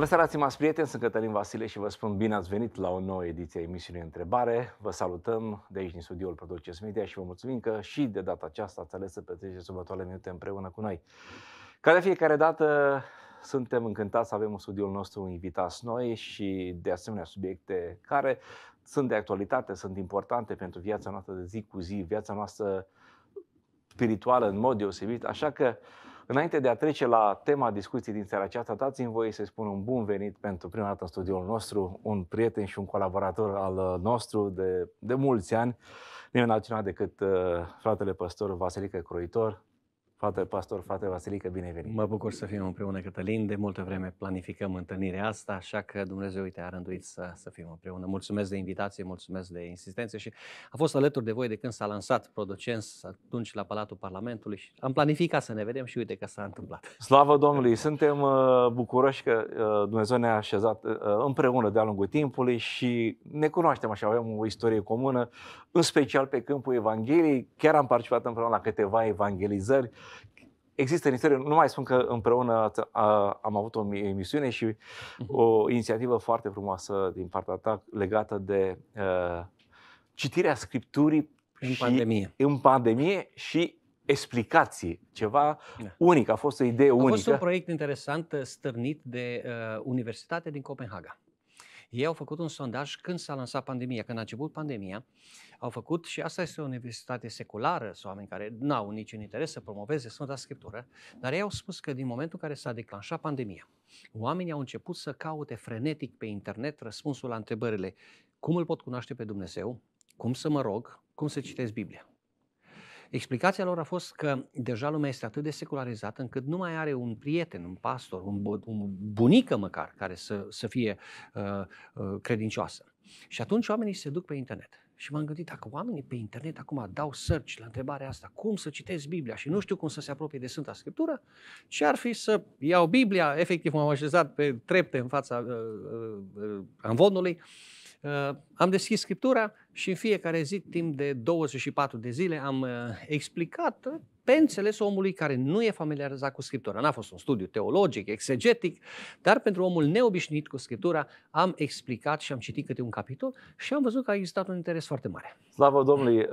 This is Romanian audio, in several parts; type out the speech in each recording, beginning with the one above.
Bună seara, stimați prieteni, sunt Cătălin Vasile și vă spun bine ați venit la o nouă ediție a emisiunii Întrebare. Vă salutăm de aici din studioul Producers Media și vă mulțumim că și de data aceasta ați ales să petreceți următoarele minute împreună cu noi. Ca de fiecare dată, suntem încântați să avem în studiul nostru invitați noi și de asemenea subiecte care sunt de actualitate, sunt importante pentru viața noastră de zi cu zi, viața noastră spirituală în mod deosebit, așa că uh, Înainte de a trece la tema discuției din seara aceasta, dați-mi voie să spun un bun venit pentru prima dată în studioul nostru, un prieten și un colaborator al uh, nostru de, de mulți ani, nimeni altcineva decât uh, fratele păstor Vasilică Croitor. Fată pastor, fată Vasilică, bine ai venit! Mă bucur să fim împreună, Cătălin. De multă vreme planificăm întâlnirea asta, așa că Dumnezeu, uite, a rânduit să, să fim împreună. Mulțumesc de invitație, mulțumesc de insistență și a fost alături de voi de când s-a lansat Producens, atunci la Palatul Parlamentului și am planificat să ne vedem și uite că s-a întâmplat. Slavă Domnului! Suntem uh, bucuroși că uh, Dumnezeu ne-a așezat uh, împreună de-a lungul timpului și ne cunoaștem așa, avem o istorie comună, în special pe câmpul Evangheliei. Chiar am participat împreună la câteva evangelizări. Există în istorie, nu mai spun că împreună am avut o emisiune și mhm. o inițiativă foarte frumoasă din partea ta legată de uh, citirea scripturii în și pandemie. în pandemie și explicații, ceva da. unic, a fost o idee a unică. A fost un proiect interesant stârnit de uh, Universitatea din Copenhaga. Ei au făcut un sondaj când s-a lansat pandemia, când a început pandemia, au făcut, și asta este o universitate seculară, sunt oameni care nu au niciun interes să promoveze Sfânta Scriptură, dar ei au spus că din momentul în care s-a declanșat pandemia, oamenii au început să caute frenetic pe internet răspunsul la întrebările cum îl pot cunoaște pe Dumnezeu, cum să mă rog, cum să citesc Biblia. Explicația lor a fost că deja lumea este atât de secularizată încât nu mai are un prieten, un pastor, un, un bunică măcar care să, să fie uh, uh, credincioasă. Și atunci oamenii se duc pe internet. Și m-am gândit, dacă oamenii pe internet acum dau search la întrebarea asta, cum să citesc Biblia și nu știu cum să se apropie de Sfânta Scriptură, ce ar fi să iau Biblia, efectiv m-am așezat pe trepte în fața uh, uh, uh anvonului, uh, Uh, am deschis Scriptura și în fiecare zi, timp de 24 de zile, am uh, explicat pe înțeles omului care nu e familiarizat cu Scriptura. N-a fost un studiu teologic, exegetic, dar pentru omul neobișnuit cu Scriptura am explicat și am citit câte un capitol și am văzut că a existat un interes foarte mare. Slavă Domnului, uh,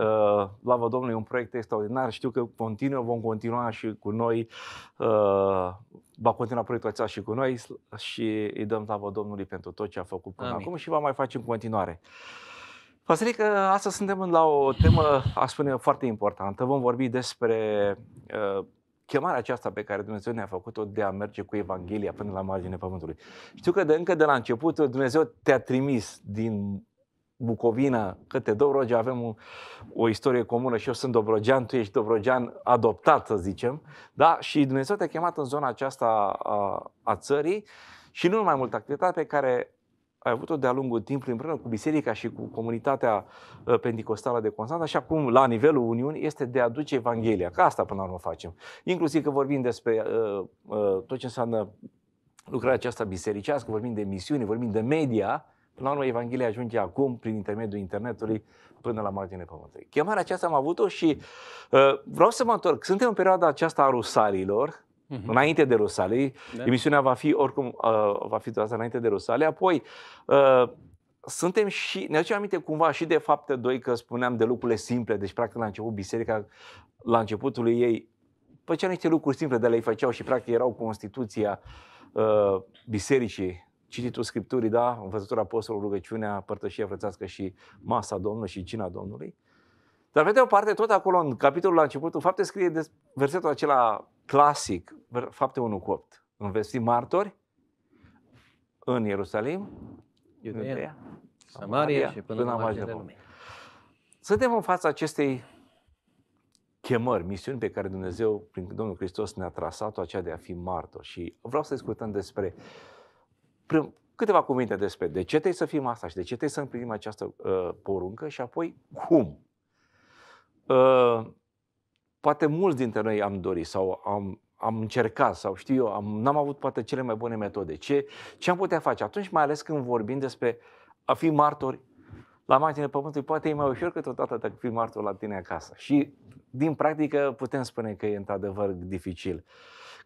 slavă Domnului, un proiect extraordinar. Știu că continuă, vom continua și cu noi, uh, va continua proiectul acesta și cu noi și îi dăm slavă Domnului pentru tot ce a făcut până Amin. acum și va mai face în continuare. Păsărică, astăzi suntem la o temă, aș spune, foarte importantă. Vom vorbi despre uh, chemarea aceasta pe care Dumnezeu ne-a făcut-o de a merge cu Evanghelia până la marginea Pământului. Știu că de încă de la început Dumnezeu te-a trimis din Bucovina către Dobrogea, avem o, o istorie comună și eu sunt dobrogean, tu ești dobrogean adoptat, să zicem, da? și Dumnezeu te-a chemat în zona aceasta a, a țării și nu numai multă activitate pe care ai avut-o de-a lungul timpului împreună cu biserica și cu comunitatea uh, pentecostală de Constanța și acum la nivelul Uniunii este de a aduce Evanghelia, că asta până la urmă facem. Inclusiv că vorbim despre uh, uh, tot ce înseamnă lucrarea aceasta bisericească, vorbim de misiuni, vorbim de media, Până la urmă, Evanghelia ajunge acum, prin intermediul internetului, până la margine pământului. Chemarea aceasta am avut-o și uh, vreau să mă întorc. Suntem în perioada aceasta a rusalilor, uh-huh. înainte de Rusalii. Da. Emisiunea va fi oricum uh, va fi doar înainte de Rusalii. Apoi uh, suntem și, ne aducem aminte cumva și de fapte doi că spuneam de lucrurile simple, deci practic la început biserica, la începutul ei, făcea niște lucruri simple, de le făceau și practic erau Constituția uh, bisericii, cititul Scripturii, da, învățătura apostolului, rugăciunea, părtășia frățească și masa Domnului și cina Domnului. Dar pe de o parte, tot acolo, în capitolul la începutul, fapte scrie de versetul acela clasic, fapte 1 cu 8. Învesti martori în Ierusalim, Iudeea, Samaria, Samaria și până, până la marginea Să Suntem în fața acestei chemări, misiuni pe care Dumnezeu, prin Domnul Hristos, ne-a trasat-o, aceea de a fi martor. Și vreau să discutăm despre câteva cuvinte despre de ce trebuie să fim asta și de ce trebuie să împlinim această uh, poruncă și apoi cum. Uh, poate mulți dintre noi am dorit sau am, am încercat sau știu eu, am, n-am avut poate cele mai bune metode. Ce, ce am putea face? Atunci, mai ales când vorbim despre a fi martori la marginea pământului, poate e mai ușor câteodată dacă fii martor la tine acasă. Și din practică putem spune că e într-adevăr dificil.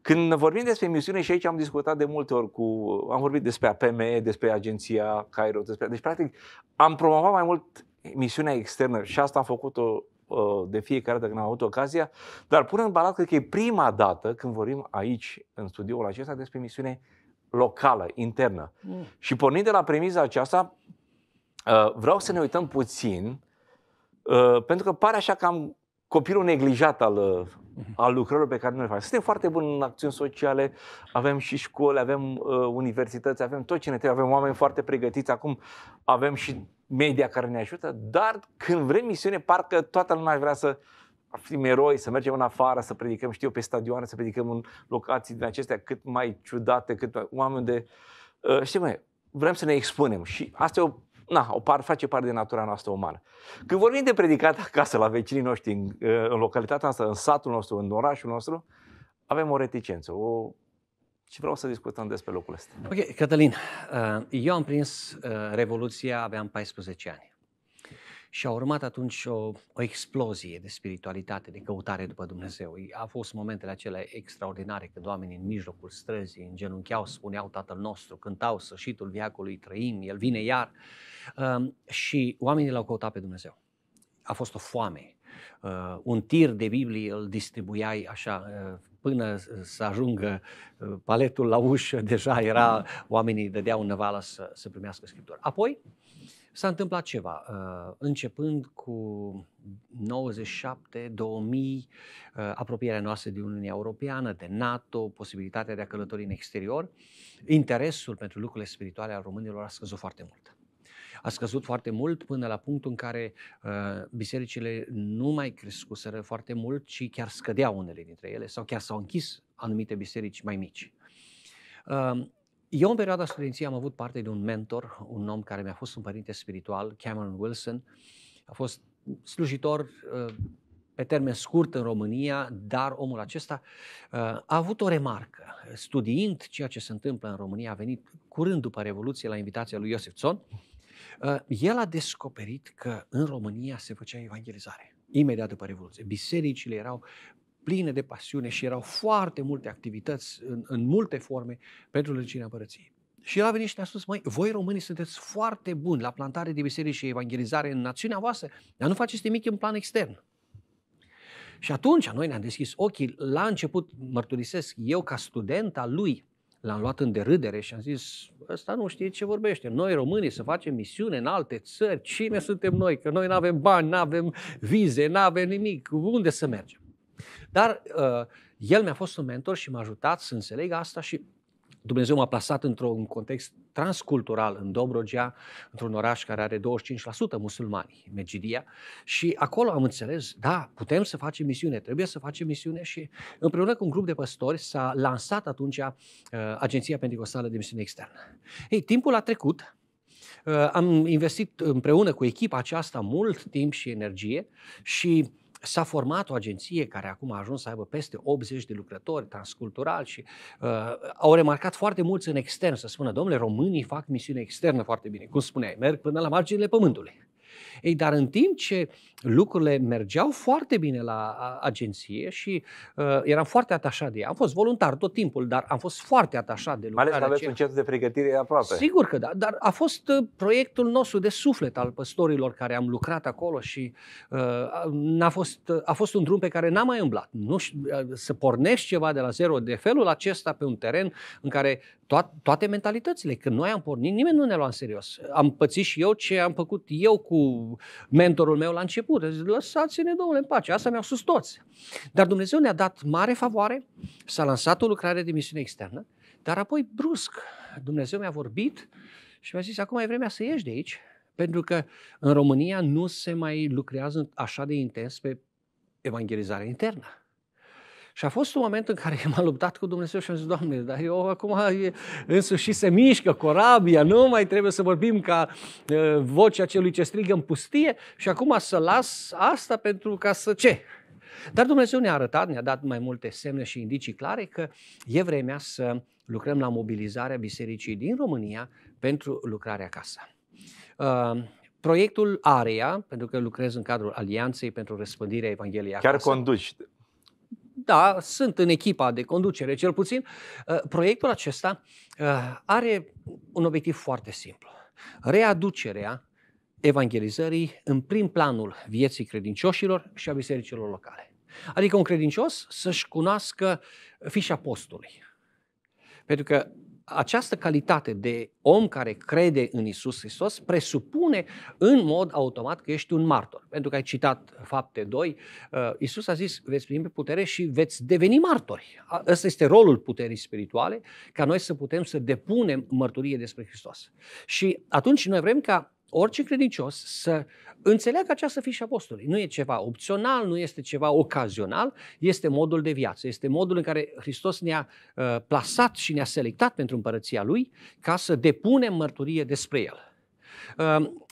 Când vorbim despre misiune și aici am discutat de multe ori cu, am vorbit despre APME, despre agenția Cairo, despre, deci practic am promovat mai mult misiunea externă și asta am făcut-o Uh, de fiecare dată când am avut ocazia, dar pun în balat, cred că e prima dată când vorbim aici, în studioul acesta, despre misiune locală, internă. Mm. Și pornind de la premiza aceasta, uh, vreau să ne uităm puțin, uh, pentru că pare așa că am copilul neglijat al, mm-hmm. al lucrărilor pe care noi le facem. Suntem foarte buni în acțiuni sociale, avem și școli, avem uh, universități, avem tot ce ne trebuie, avem oameni foarte pregătiți. Acum avem și media care ne ajută, dar când vrem misiune, parcă toată lumea vrea să fim eroi, să mergem în afară, să predicăm, știu, pe stadioane, să predicăm în locații din acestea cât mai ciudate, cât mai oameni de... Uh, știi, mă, vrem să ne expunem și asta e o, na, o par, face parte din natura noastră umană. Când vorbim de predicat acasă, la vecinii noștri, în, uh, în localitatea asta, în satul nostru, în orașul nostru, avem o reticență, o și vreau să discutăm despre lucrul ăsta. Ok, Cătălin, uh, eu am prins uh, Revoluția, aveam 14 ani. Și a urmat atunci o, o explozie de spiritualitate, de căutare după Dumnezeu. A fost momentele acelea extraordinare când oamenii în mijlocul străzii îngenuncheau, spuneau Tatăl nostru, cântau sășitul viacului, trăim, El vine iar. Um, și oamenii l-au căutat pe Dumnezeu. A fost o foame. Uh, un tir de Biblie îl distribuiai așa, uh, până să ajungă uh, paletul la ușă, deja era, oamenii dădeau năvală să, să primească Scriptura. Apoi s-a întâmplat ceva. Uh, începând cu 97-2000, uh, apropierea noastră de Uniunea Europeană, de NATO, posibilitatea de a călători în exterior, interesul pentru lucrurile spirituale al românilor a scăzut foarte mult a scăzut foarte mult până la punctul în care uh, bisericile nu mai crescuseră foarte mult, ci chiar scădeau unele dintre ele sau chiar s-au închis anumite biserici mai mici. Uh, eu în perioada studenției am avut parte de un mentor, un om care mi-a fost un părinte spiritual, Cameron Wilson. A fost slujitor uh, pe termen scurt în România, dar omul acesta uh, a avut o remarcă. Studiind ceea ce se întâmplă în România, a venit curând după Revoluție la invitația lui Iosif Țon Ă, el a descoperit că în România se făcea evangelizare. Imediat după Revoluție. Bisericile erau pline de pasiune și erau foarte multe activități în, în multe forme pentru lărgirea părăției. Și el a venit și ne-a spus, măi, voi românii sunteți foarte buni la plantare de biserici și evangelizare în națiunea voastră, dar nu faceți nimic în plan extern. Și atunci noi ne-am deschis ochii. La început, mărturisesc, eu ca student al lui, L-am luat în derâdere și am zis, ăsta nu știe ce vorbește. Noi românii să facem misiune în alte țări, cine suntem noi? Că noi nu avem bani, nu avem vize, nu avem nimic, unde să mergem? Dar uh, el mi-a fost un mentor și m-a ajutat să înțeleg asta și Dumnezeu m-a plasat într-un context transcultural în Dobrogea, într-un oraș care are 25% musulmani, Megidia, și acolo am înțeles, da, putem să facem misiune, trebuie să facem misiune și împreună cu un grup de păstori s-a lansat atunci uh, Agenția Pentecostală de Misiune Externă. Ei, timpul a trecut, uh, am investit împreună cu echipa aceasta mult timp și energie și S-a format o agenție care acum a ajuns să aibă peste 80 de lucrători transculturali și uh, au remarcat foarte mulți în extern să spună, domnule, românii fac misiune externă foarte bine. Cum spuneai, merg până la marginile pământului. Ei, dar în timp ce lucrurile mergeau foarte bine la agenție și uh, eram foarte atașat de ea, am fost voluntar tot timpul, dar am fost foarte atașat de lucrarea Mai ales că aveți un centru de pregătire aproape. Sigur că da, dar a fost uh, proiectul nostru de suflet al păstorilor care am lucrat acolo și uh, n-a fost, uh, a fost un drum pe care n-am mai umblat. Nu știu, uh, să pornești ceva de la zero de felul acesta pe un teren în care to- toate mentalitățile, când noi am pornit, nimeni nu ne lua în serios. Am pățit și eu ce am făcut eu cu mentorul meu la început. Zic, lăsați-ne, domnule, în pace. Asta mi-au spus toți. Dar Dumnezeu ne-a dat mare favoare, s-a lansat o lucrare de misiune externă, dar apoi, brusc, Dumnezeu mi-a vorbit și mi-a zis, acum e vremea să ieși de aici, pentru că în România nu se mai lucrează așa de intens pe evangelizarea internă. Și a fost un moment în care m-am luptat cu Dumnezeu și am zis, Doamne, dar eu acum e, în sfârșit se mișcă corabia, nu mai trebuie să vorbim ca uh, vocea celui ce strigă în pustie și acum să las asta pentru ca să ce? Dar Dumnezeu ne-a arătat, ne-a dat mai multe semne și indicii clare că e vremea să lucrăm la mobilizarea bisericii din România pentru lucrarea acasă. Uh, proiectul Area, pentru că lucrez în cadrul Alianței pentru răspândirea Evangheliei Chiar acasă. conduci da, sunt în echipa de conducere, cel puțin, uh, proiectul acesta uh, are un obiectiv foarte simplu. Readucerea evangelizării în prim planul vieții credincioșilor și a bisericilor locale. Adică un credincios să-și cunoască fișa postului. Pentru că această calitate de om care crede în Isus Hristos presupune în mod automat că ești un martor. Pentru că ai citat fapte 2, uh, Isus a zis, veți primi putere și veți deveni martori. Ăsta este rolul puterii spirituale, ca noi să putem să depunem mărturie despre Hristos. Și atunci noi vrem ca orice credincios să înțeleagă această fișă apostolului. Nu e ceva opțional, nu este ceva ocazional, este modul de viață, este modul în care Hristos ne-a uh, plasat și ne-a selectat pentru împărăția Lui ca să depunem mărturie despre El.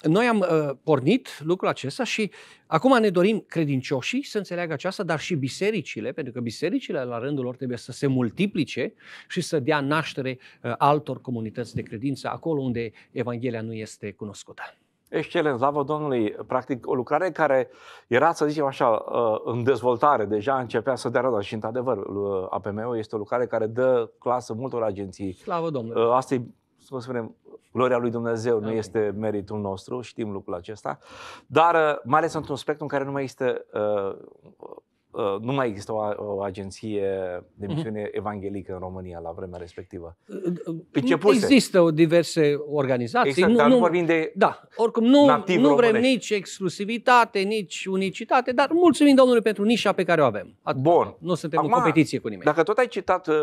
Noi am uh, pornit lucrul acesta și acum ne dorim credincioșii să înțeleagă aceasta, dar și bisericile, pentru că bisericile la rândul lor trebuie să se multiplice și să dea naștere uh, altor comunități de credință acolo unde Evanghelia nu este cunoscută. Excelent, slavă Domnului! Practic, o lucrare care era, să zicem așa, uh, în dezvoltare, deja începea să dea roda și, într-adevăr, APM-ul este o lucrare care dă clasă multor agenții. Slavă Domnului! Asta e vă spunem, gloria lui Dumnezeu Amin. nu este meritul nostru, știm lucrul acesta, dar uh, mai ales într-un spectru în care nu mai există uh, uh, nu mai există o, o agenție de mhm. misiune uh-huh. evanghelică în România la vremea respectivă. Începuse. Există diverse organizații. Exact, nu, dar nu vorbim de Da, oricum nu, nu vrem nici exclusivitate, nici unicitate, dar mulțumim Domnului pentru nișa pe care o avem. Atât. Bun. Nu suntem Acum, în competiție cu nimeni. Dacă tot ai citat uh,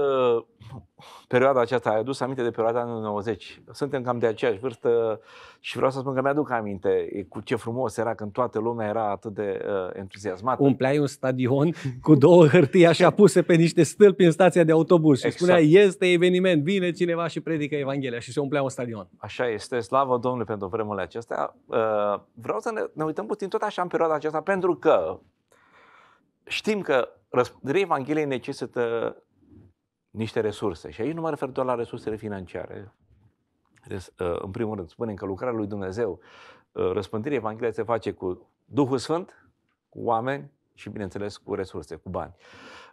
perioada aceasta, ai adus aminte de perioada anului 90. Suntem cam de aceeași vârstă și vreau să spun că mi-aduc aminte cu ce frumos era când toată lumea era atât de uh, entuziasmată. Umpleai un stadion cu două hârtii așa puse pe niște stâlpi în stația de autobuz și exact. spunea este eveniment, vine cineva și predică Evanghelia și se umplea un stadion. Așa este, slavă Domnului pentru vremurile acestea. Uh, vreau să ne, ne uităm puțin tot așa în perioada aceasta pentru că știm că Răspunderea Evangheliei necesită niște resurse. Și aici nu mă refer doar la resursele financiare. Uh, în primul rând, spunem că lucrarea lui Dumnezeu, uh, răspândirea Evangheliei se face cu Duhul Sfânt, cu oameni și, bineînțeles, cu resurse, cu bani.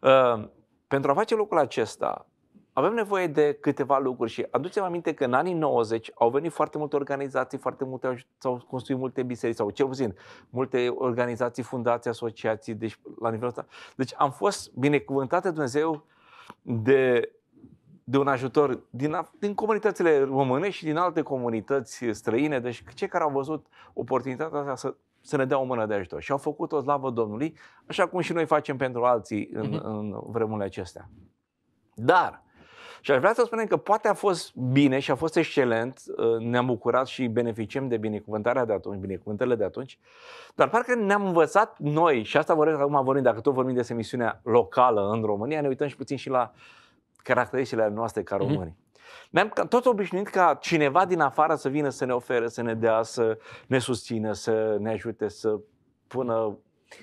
Uh, pentru a face lucrul acesta, avem nevoie de câteva lucruri și aducem aminte că în anii 90 au venit foarte multe organizații, foarte multe, s-au construit multe biserici sau cel puțin multe organizații, fundații, asociații, deci la nivelul ăsta. Deci am fost binecuvântate Dumnezeu de, de un ajutor din, din comunitățile române și din alte comunități străine, deci cei care au văzut oportunitatea asta să, să ne dea o mână de ajutor. Și au făcut-o slavă Domnului, așa cum și noi facem pentru alții în, mhm. în vremurile acestea. Dar, și aș vrea să spunem că poate a fost bine și a fost excelent, uh, ne-am bucurat și beneficiem de binecuvântarea de atunci, binecuvântările de atunci, dar parcă ne-am învățat noi, și asta vorbim acum vorbim, dacă tot vorbim de emisiunea locală în România, ne uităm și puțin și la caracteristicile noastre ca mhm. români. Mm-hmm. Ne-am tot obișnuit ca cineva din afară să vină să ne ofere, să ne dea, să ne susțină, să ne ajute, să pună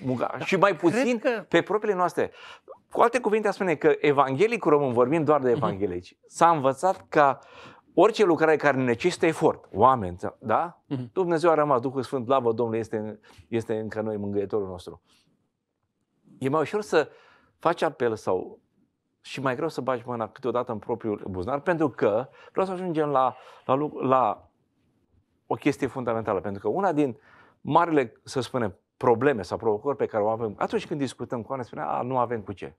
munca. Da, și mai puțin că... pe propriile noastre. Cu alte cuvinte, a spune că evanghelicul român, vorbim doar de mhm. evanghelici, uh-huh. s-a învățat ca orice lucrare care necesită efort, oameni, da? Uh-huh. Dumnezeu a rămas, Duhul Sfânt, lavă Domnului, este, este încă noi mângâietorul nostru. E mai ușor să faci apel sau și mai greu să bagi mâna câteodată în propriul buzunar, pentru că vreau să ajungem la, la, la o chestie fundamentală, pentru că una din marile, să spunem, probleme sau provocări pe care o avem. Atunci când discutăm cu oameni, spunem, a, nu avem cu ce.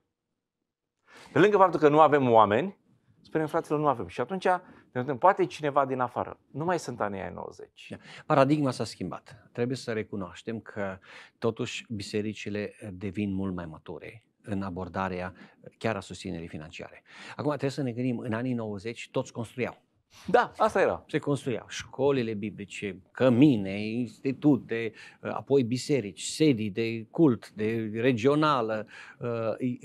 Pe lângă faptul că nu avem oameni, spunem, fraților, nu avem. Și atunci ne întâmplă, poate cineva din afară. Nu mai sunt anii 90. Da. Paradigma s-a schimbat. Trebuie să recunoaștem că totuși bisericile eh, devin mult mai mature în abordarea chiar a susținerii financiare. Acum trebuie să ne gândim, în anii 90 toți construiau da, asta era. Se construiau școlile biblice, cămine, institute, apoi biserici, sedii de cult, de regională, uh,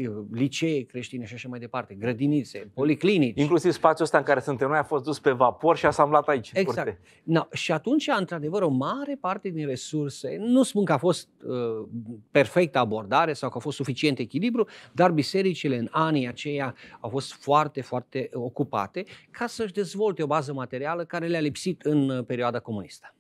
uh, licee creștine și așa mai departe, grădinițe, policlinici. Inclusiv spațiul ăsta în care suntem noi a fost dus pe vapor și asamblat aici. Exact. No, Na, și atunci, într-adevăr, o mare parte din resurse, nu spun că a fost uh, perfectă abordare sau că a fost suficient echilibru, dar bisericile în anii aceia au fost foarte, foarte ocupate ca să-și dezvolte o bază materială care le-a lipsit în uh, perioada comunistă.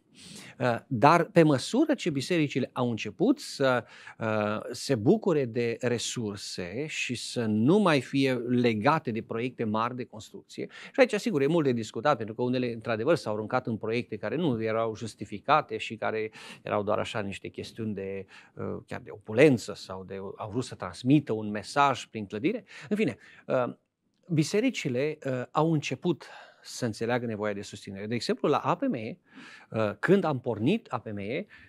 Uh, dar pe măsură ce bisericile au început să uh, se bucure de resurse și să nu mai fie legate de proiecte mari de construcție, și aici, sigur, e mult de discutat, pentru că unele, într-adevăr, s-au aruncat în proiecte care nu erau justificate și care erau doar așa niște chestiuni de chiar de opulență sau de au vrut să transmită un mesaj prin clădire. În fine, bisericile au început să înțeleagă nevoia de susținere. De exemplu, la APM uh, când am pornit APM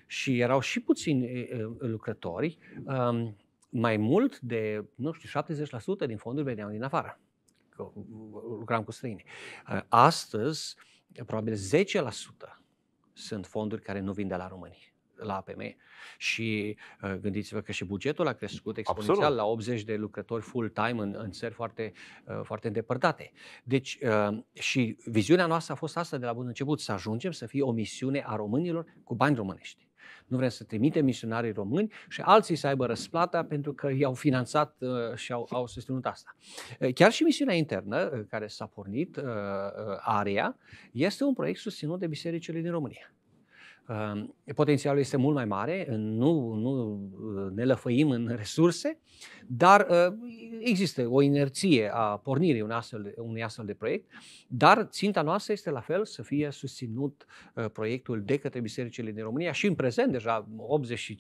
și erau și puțini uh, uh, lucrători, um, mai mult de, nu știu, 70% din fonduri veneau din afară. Că lucram cu străini. Astăzi, probabil 10% sunt fonduri care nu vin de la România la APM. Și uh, gândiți-vă că și bugetul a crescut exponențial Absolut. la 80 de lucrători full-time în, în țări foarte, uh, foarte îndepărtate. Deci, uh, și viziunea noastră a fost asta de la bun început, să ajungem să fie o misiune a românilor cu bani românești. Nu vrem să trimitem misionarii români și alții să aibă răsplata pentru că i-au finanțat și au, au susținut asta. Chiar și misiunea internă care s-a pornit, AREA, este un proiect susținut de bisericile din România. Ehm, potențialul este mult mai mare, nu, nu uh, ne lăfăim în resurse, dar uh, există o inerție a pornirii unui astfel, unui astfel de proiect, dar ținta noastră este la fel să fie susținut uh, proiectul de către bisericile din România și în prezent deja 85%, 90%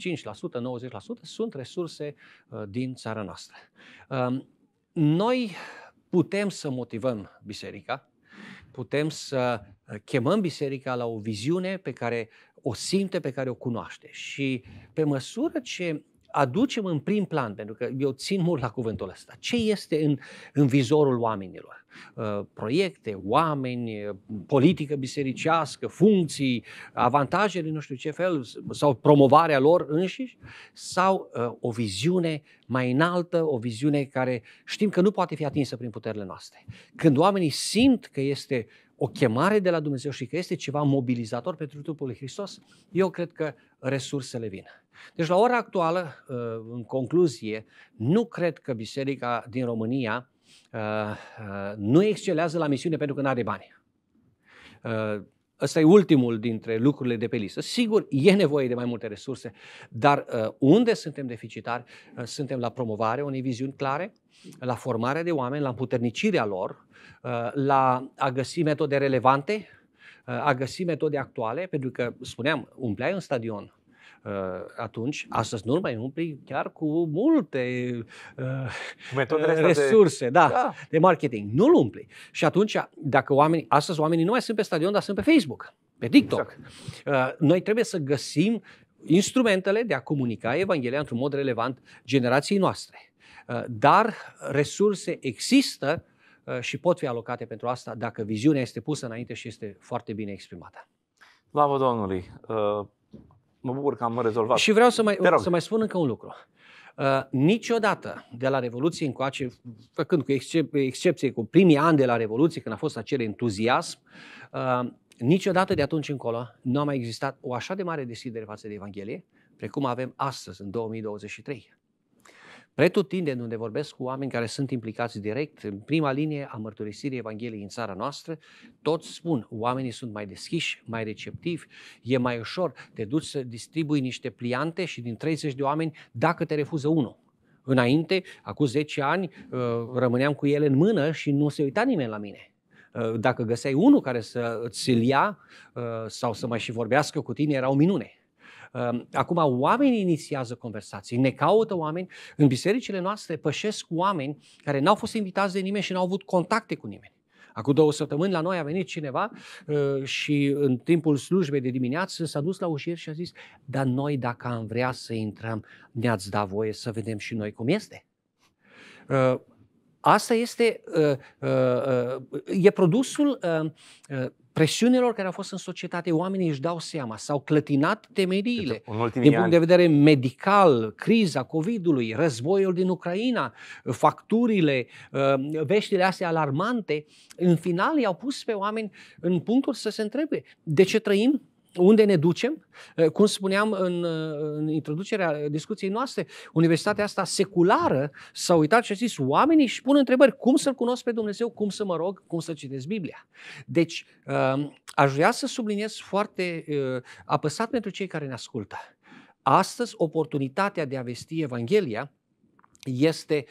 sunt resurse din țara noastră. Ehm, noi putem să motivăm biserica, putem să chemăm biserica la o viziune pe care o simte, pe care o cunoaște. Și pe măsură ce aducem în prim plan, pentru că eu țin mult la cuvântul ăsta, ce este în, în vizorul oamenilor? Uh, proiecte, oameni, politică bisericească, funcții, avantajele, nu știu ce fel, sau promovarea lor înșiși, sau uh, o viziune mai înaltă, o viziune care știm că nu poate fi atinsă prin puterile noastre. Când oamenii simt că este o chemare de la Dumnezeu și că este ceva mobilizator pentru trupul lui Hristos, eu cred că resursele vin. Deci la ora actuală, uh, în concluzie, nu cred că biserica din România uh, uh, nu excelează la misiune pentru că nu are bani Ăsta e ultimul dintre lucrurile de pe listă. Sigur, e nevoie de mai multe resurse, dar uh, unde suntem deficitari? Uh, suntem la promovare, unei viziuni clare, la formarea de oameni, la împuternicirea lor, uh, la a găsi metode relevante, uh, a găsi metode actuale, pentru că, spuneam, umpleai un stadion Uh, atunci, astăzi nu mai umpli chiar cu multe uh, uh resurse de... Da, da. de marketing. Nu-l umpli. Și atunci, dacă oamenii, astăzi oamenii nu mai sunt pe stadion, dar sunt pe Facebook, pe TikTok. Exact. Uh, noi trebuie să găsim instrumentele de a comunica Evanghelia într-un mod relevant generației noastre. Uh, dar resurse există uh, și pot fi alocate pentru asta dacă viziunea este pusă înainte și este foarte bine exprimată. Slavă Domnului! mă bucur că am rezolvat. Și vreau să mai, să mai spun încă un lucru. Uh, niciodată de la Revoluție încoace, făcând cu excep- excepție cu primii ani de la Revoluție, când a fost acel entuziasm, uh, niciodată de atunci încolo nu a mai existat o așa de mare deschidere față de Evanghelie, precum avem astăzi, în 2023. Pretutindeni unde vorbesc cu oameni care sunt implicați direct în prima linie a mărturisirii Evangheliei în țara noastră, toți spun, oamenii sunt mai deschiși, mai receptivi, e mai ușor, te duci să distribui niște pliante și din 30 de oameni, dacă te refuză unul, Înainte, acum 10 ani, uh, rămâneam cu ele în mână și nu se uita nimeni la mine. Uh, dacă găseai unul care să ți-l ia uh, sau să mai și vorbească cu tine, era o minune. Ehm, acum, oamenii inițiază conversații, ne caută oameni. În bisericile noastre pășesc oameni care n-au fost invitați de nimeni și n-au avut contacte cu nimeni. Acum două săptămâni la noi a venit cineva eh, și în timpul slujbei de dimineață s-a dus la ușier și a zis, dar noi dacă am vrea să intrăm, ne-ați da voie să vedem și noi cum este. Eh, asta este, eh, e produsul presiunilor care au fost în societate, oamenii își dau seama, s-au clătinat temeriile. Deci, în din punct de vedere medical, criza COVID-ului, războiul din Ucraina, facturile, uh, veștile astea alarmante, în final i-au pus pe oameni în punctul să se întrebe de ce trăim unde ne ducem? Eh, cum spuneam în, eh, în introducerea discuției noastre, universitatea asta seculară s-a uitat și a zis, oamenii și pun întrebări, cum să-L cunosc pe Dumnezeu, cum să mă rog, cum să citesc Biblia. Deci, ehm, aș vrea să subliniez foarte eh, apăsat pentru cei care ne ascultă. Astăzi, oportunitatea de a vesti Evanghelia este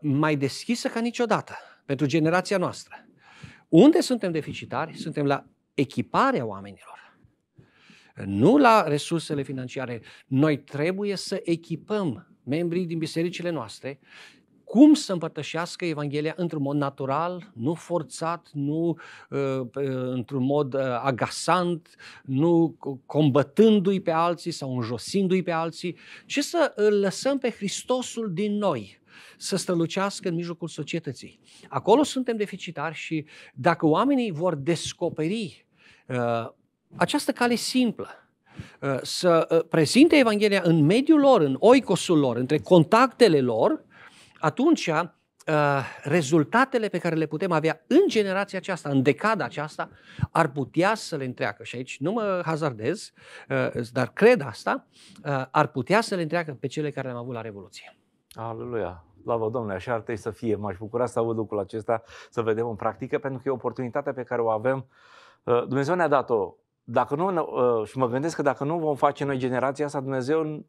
mai deschisă ca niciodată pentru generația noastră. Unde suntem deficitari? Suntem la echiparea oamenilor nu la resursele financiare. Noi trebuie să echipăm membrii din bisericile noastre cum să împărtășească Evanghelia într-un mod natural, nu forțat, nu uh, uh într-un mod uh, agasant, nu combătându-i pe alții sau înjosindu-i pe alții, ci să îl uh, lăsăm pe Hristosul din noi să strălucească în mijlocul societății. Acolo suntem deficitari și dacă oamenii vor descoperi uh, această cale simplă, uh, să uh, prezinte Evanghelia în mediul lor, în oicosul lor, între contactele lor, atunci uh, rezultatele pe care le putem avea în generația aceasta, în decada aceasta, ar putea să le întreacă. Și aici nu mă hazardez, dar cred asta, ar putea să le întreacă pe cele care le-am avut la Revoluție. Aleluia! Slavă Domnule, așa ar trebui să fie. M-aș bucura să aud lucrul acesta, să vedem în practică, pentru că e oportunitatea pe care o avem. Dumnezeu ne-a dat-o dacă nu, ă, și mă gândesc că dacă nu vom face noi generația asta, Dumnezeu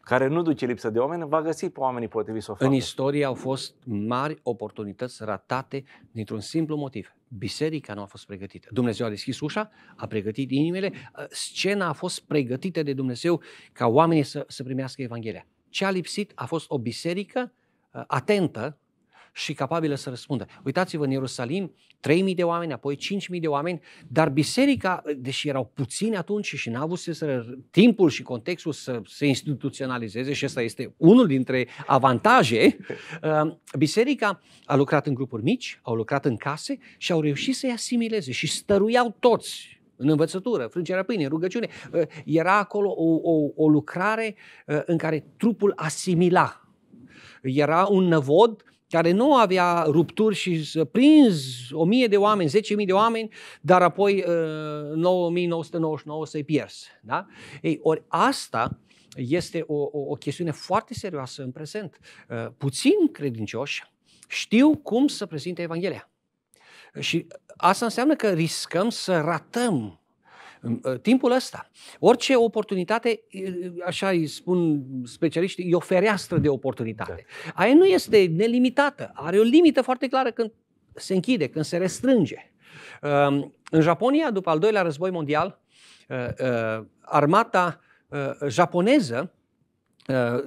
care nu duce lipsă de oameni, va găsi pe oamenii potriviți să o facă. În istorie au fost mari oportunități ratate dintr-un simplu motiv. Biserica nu a fost pregătită. Dumnezeu a deschis ușa, a pregătit inimile, ă, scena a fost pregătită de Dumnezeu ca oamenii să, să primească Evanghelia. Ce a lipsit a fost o biserică ă, atentă și capabile să răspundă. Uitați-vă în Ierusalim, 3.000 de oameni, apoi 5.000 de oameni, dar biserica, deși erau puțini atunci și n au avut să timpul și contextul să se instituționalizeze și ăsta este unul dintre avantaje, uh, biserica a lucrat în grupuri mici, au lucrat în case și au reușit să-i asimileze și stăruiau toți în învățătură, frângerea pâinii, rugăciune. Uh, era acolo o, o, o lucrare uh, în care trupul asimila. Era un năvod care nu avea rupturi și să prinzi o mie de oameni, zece mii de oameni, dar apoi 9999 uh, să-i pierzi. Da? Ei, ori asta este o, o, o chestiune foarte serioasă în prezent. Uh, Puțin credincioși știu cum să prezinte Evanghelia. Și asta înseamnă că riscăm să ratăm în ă, timpul ăsta, orice oportunitate, ă, ă, așa îi spun specialiștii, e o fereastră de oportunitate. Da. Aia nu este nelimitată, are o limită foarte clară când se închide, când se restrânge. În Japonia, după al doilea război mondial, armata japoneză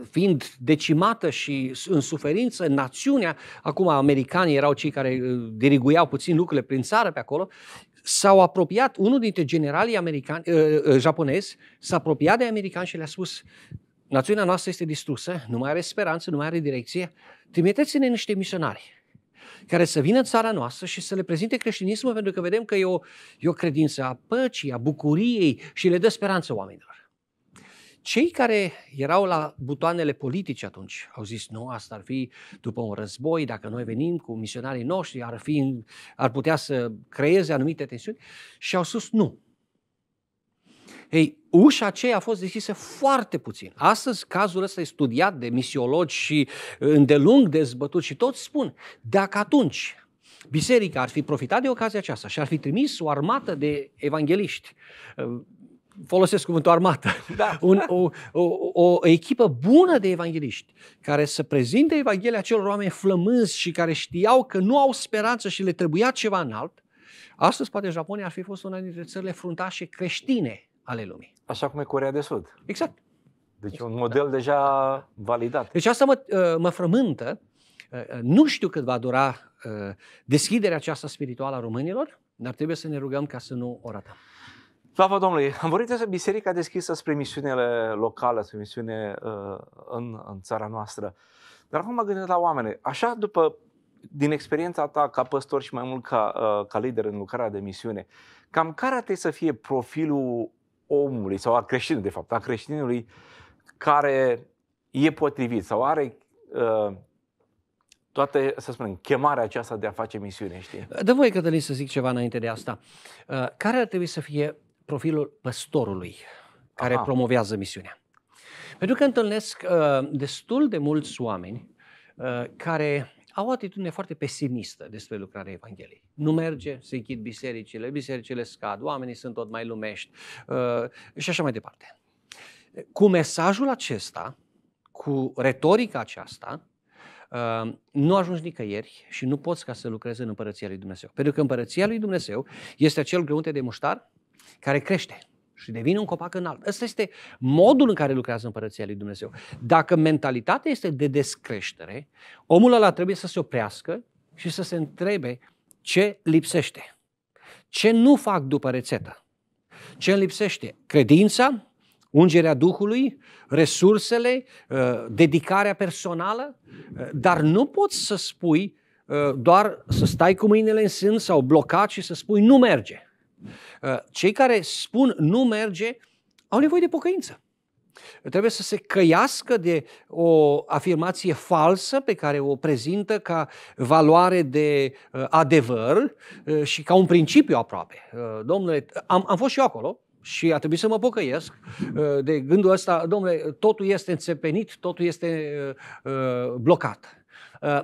fiind decimată și în suferință, națiunea, acum americanii erau cei care diriguiau puțin lucrurile prin țară pe acolo, s-au apropiat, unul dintre generalii americani, ă, ă, japonezi s-a apropiat de americani și le-a spus națiunea noastră este distrusă, nu mai are speranță, nu mai are direcție, trimiteți-ne niște misionari care să vină în țara noastră și să le prezinte creștinismul pentru că vedem că e o, e o credință a păcii, a bucuriei și le dă speranță oamenilor. Cei care erau la butoanele politice atunci au zis, nu, asta ar fi după un război, dacă noi venim cu misionarii noștri, ar, fi, ar putea să creeze anumite tensiuni și au spus nu. Ei, ușa aceea a fost deschisă foarte puțin. Astăzi cazul ăsta e studiat de misiologi și uh, îndelung dezbătut și toți spun, dacă atunci biserica ar fi profitat de ocazia aceasta și ar fi trimis o armată de evangeliști uh, folosesc cuvântul armată, da. un, o, o, o echipă bună de evangeliști care să prezinte Evanghelia acelor oameni flămânzi și care știau că nu au speranță și le trebuia ceva înalt, astăzi poate Japonia ar fi fost una dintre țările fruntașe creștine ale lumii. Așa cum e Corea de Sud. Exact. Deci exact. un model da. deja validat. Deci asta mă, uh, mă frământă. Uh, nu știu cât va dura uh, deschiderea aceasta spirituală a românilor, dar trebuie să ne rugăm ca să nu o ratăm. Slavă Domnului! Am vorbit despre biserica deschisă spre misiunile locale, spre misiune uh, în, în țara noastră. Dar acum mă gândesc la oameni. Așa, după, din experiența ta ca păstor și mai mult ca, uh, ca lider în lucrarea de misiune, cam care trebuie să fie profilul omului sau a creștinului, de fapt, a creștinului care e potrivit sau are uh, toate, să spunem, chemarea aceasta de a face misiune, știi? Dă voi, Cătălin, să zic ceva înainte de asta. Uh, care ar trebui să fie profilul păstorului care Aha. promovează misiunea. Pentru că întâlnesc uh, destul de mulți oameni uh, care au o atitudine foarte pesimistă despre lucrarea Evangheliei. Nu merge, se închid bisericile, bisericile scad, oamenii sunt tot mai lumești uh, și așa mai departe. Cu mesajul acesta, cu retorica aceasta, Uh, nu ajungi nicăieri și nu poți ca să lucrezi în împărăția lui Dumnezeu. Pentru că împărăția lui Dumnezeu este acel grăunte de muștar care crește și devine un copac înalt. Ăsta este modul în care lucrează împărăția lui Dumnezeu. Dacă mentalitatea este de descreștere, omul ăla trebuie să se oprească și să se întrebe ce lipsește. Ce nu fac după rețetă? Ce îmi lipsește? Credința, ungerea Duhului, resursele, uh, dedicarea personală, uh, dar nu poți să spui uh, doar să stai cu mâinile în sân sau blocat și să spui nu merge. Uh, cei care spun nu merge au nevoie de pocăință. Trebuie să se căiască de o afirmație falsă pe care o prezintă ca valoare de uh, adevăr uh, și ca un principiu aproape. Domnule, am, am fost și eu acolo, și a trebuit să mă pocăiesc de gândul ăsta, domnule, totul este înțepenit, totul este blocat.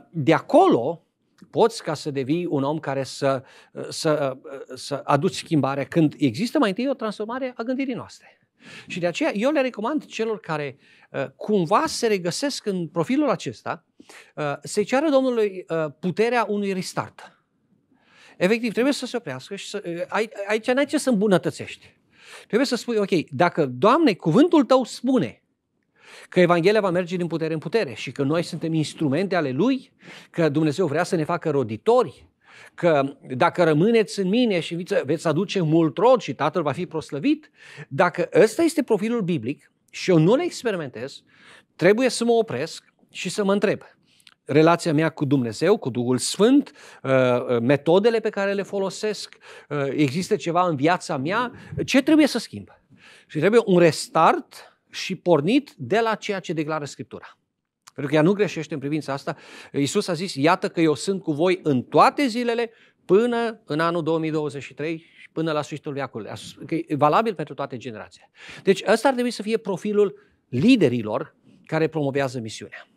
De acolo poți ca să devii un om care să, să, să aduci schimbare când există mai întâi o transformare a gândirii noastre. Și de aceea eu le recomand celor care uh, cumva se regăsesc în profilul acesta uh, să-i ceară Domnului uh, puterea unui restart. Efectiv, trebuie să se oprească și să, uh, aici n-ai ce să îmbunătățești. Trebuie să spui, ok, dacă, Doamne, cuvântul tău spune Că Evanghelia va merge din putere în putere și că noi suntem instrumente ale Lui, că Dumnezeu vrea să ne facă roditori, că dacă rămâneți în mine și veți aduce mult rod și Tatăl va fi proslăvit, dacă ăsta este profilul biblic și eu nu le experimentez, trebuie să mă opresc și să mă întreb relația mea cu Dumnezeu, cu Duhul Sfânt, uh, uh, metodele pe care le folosesc, uh, există ceva în viața mea, ce trebuie să schimb? Și trebuie un restart și pornit de la ceea ce declară Scriptura. Pentru că ea nu greșește în privința asta. Iisus a zis, iată că eu sunt cu voi în toate zilele până în anul 2023 și până la sfârșitul veacului. Că e valabil pentru toate generațiile. Deci ăsta ar trebui să fie profilul liderilor care promovează misiunea.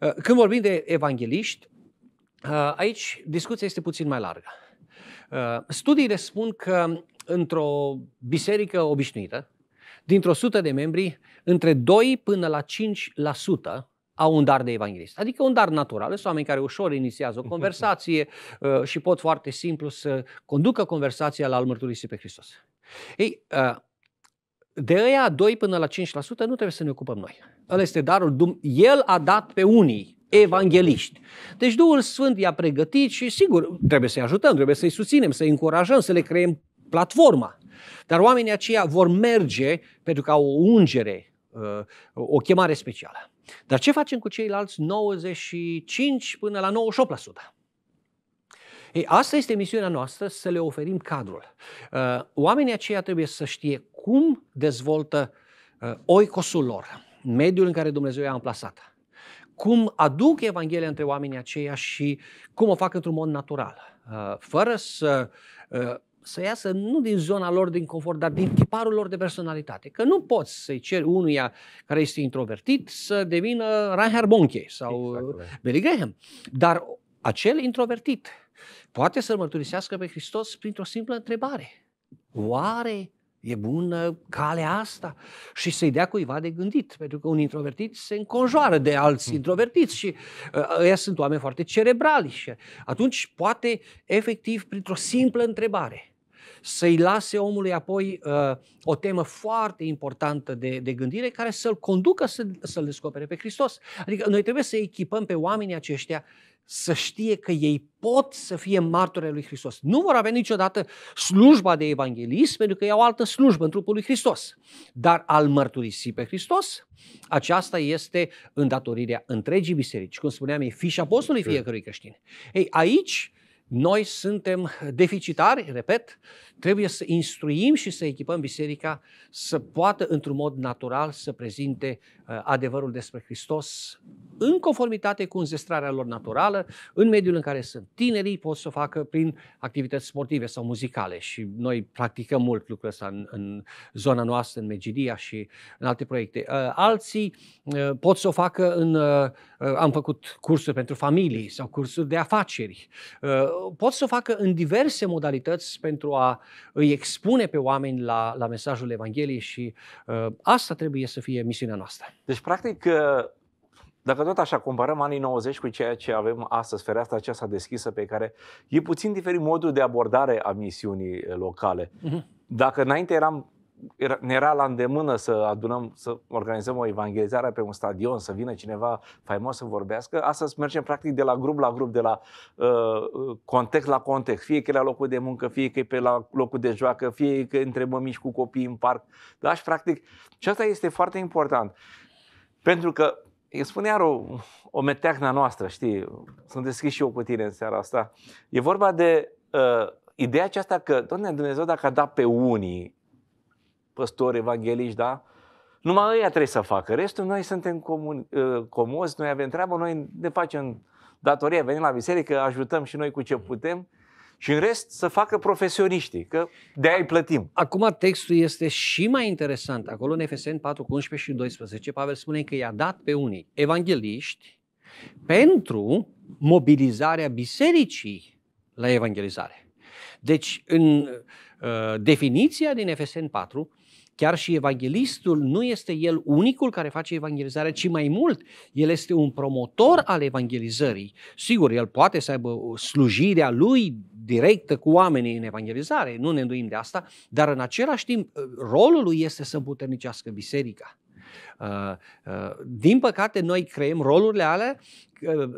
Uh, când vorbim de evangeliști, uh, aici discuția este puțin mai largă. Uh, studiile spun că într-o biserică obișnuită, Dintr-o 100 de membri, între 2 până la 5% au un dar de evanghelist. Adică un dar natural. Sunt oameni care ușor inițiază o conversație uh, și pot foarte simplu să conducă conversația la al pe Hristos. Ei, uh, de aia 2 până la 5% nu trebuie să ne ocupăm noi. El este darul. El a dat pe unii evangeliști. Deci Duhul Sfânt i-a pregătit și sigur trebuie să-i ajutăm, trebuie să-i susținem, să-i încurajăm, să le creăm platforma. Dar oamenii aceia vor merge pentru că au o ungere, uh, o chemare specială. Dar ce facem cu ceilalți 95 până la 98%? Ei, asta este misiunea noastră, să le oferim cadrul. Uh, oamenii aceia trebuie să știe cum dezvoltă uh, oicosul lor, mediul în care Dumnezeu i-a amplasat, cum aduc Evanghelia între oamenii aceia și cum o fac într-un mod natural, fără să să iasă nu din zona lor din confort, dar din tiparul lor de personalitate. Că nu poți să-i ceri unuia care este introvertit să devină Reinhard Bonnke sau exact. Billy Graham. Dar acel introvertit poate să-L mărturisească pe Hristos printr-o simplă întrebare. Oare E bună calea asta și să-i dea cuiva de gândit, pentru că un introvertit se înconjoară de alți hmm. introvertiți și uh, ăia ei sunt oameni foarte cerebrali și atunci poate efectiv printr-o simplă întrebare să-i lase omului apoi uh, o temă foarte importantă de, de gândire care să-l conducă să, să-l descopere pe Hristos. Adică noi trebuie să echipăm pe oamenii aceștia să știe că ei pot să fie martori lui Hristos. Nu vor avea niciodată slujba de evanghelist, pentru că e o altă slujbă în trupul lui Hristos. Dar al mărturisi pe Hristos, aceasta este îndatorirea întregii biserici. Cum spuneam, e fișa postului fiecărui creștin. Ei, aici noi suntem deficitari, repet, trebuie să instruim și să echipăm biserica să poată într-un mod natural să prezinte uh, adevărul despre Hristos în conformitate cu înzestrarea lor naturală, în mediul în care sunt tinerii, pot să o facă prin activități sportive sau muzicale și noi practicăm mult lucrul ăsta în, în zona noastră, în Megidia și în alte proiecte. Uh, alții uh, pot să o facă în... Am făcut cursuri pentru familii sau cursuri de afaceri pot să o facă în diverse modalități pentru a îi expune pe oameni la, la mesajul Evangheliei și uh, asta trebuie să fie misiunea noastră. Deci, practic, uh, dacă tot așa comparăm anii 90 cu ceea ce avem astăzi, fereastra aceasta deschisă pe care e puțin diferit modul de abordare a misiunii uh, locale. Uh-huh. Dacă înainte eram era, ne era la îndemână să adunăm, să organizăm o evangelizare pe un stadion, să vină cineva faimos să vorbească. Astăzi mergem practic de la grup la grup, de la uh, uh, context la context. Fie că e la locul de muncă, fie că e pe la locul de joacă, fie că întrebăm mici cu copii în parc. Da? Și practic, și asta este foarte important. Pentru că, îi spune iar o, o meteacna noastră, știi, sunt deschis și eu cu tine în seara asta. E vorba de uh, ideea aceasta că, Doamne Dumnezeu, dacă a dat pe unii păstori, evangeliști, da? Numai ăia trebuie să facă. Restul noi suntem comuni, ă, comozi, noi avem treabă, noi ne facem datoria, venim la biserică, ajutăm și noi cu ce putem și în rest să facă profesioniștii, că de aia îi plătim. Acum textul este și mai interesant. Acolo în Efeseni 4, 11 și 12, Pavel spune că i-a dat pe unii evangeliști pentru mobilizarea bisericii la evangelizare. Deci, în uh, definiția din Efeseni 4, Chiar și evanghelistul nu este el unicul care face evangelizare, ci mai mult, el este un promotor al evangelizării. Sigur, el poate să aibă slujirea lui directă cu oamenii în evangelizare, nu ne îndoim de asta, dar în același timp rolul lui este să împuternicească biserica. Uh, uh, din păcate, noi creăm rolurile alea uh,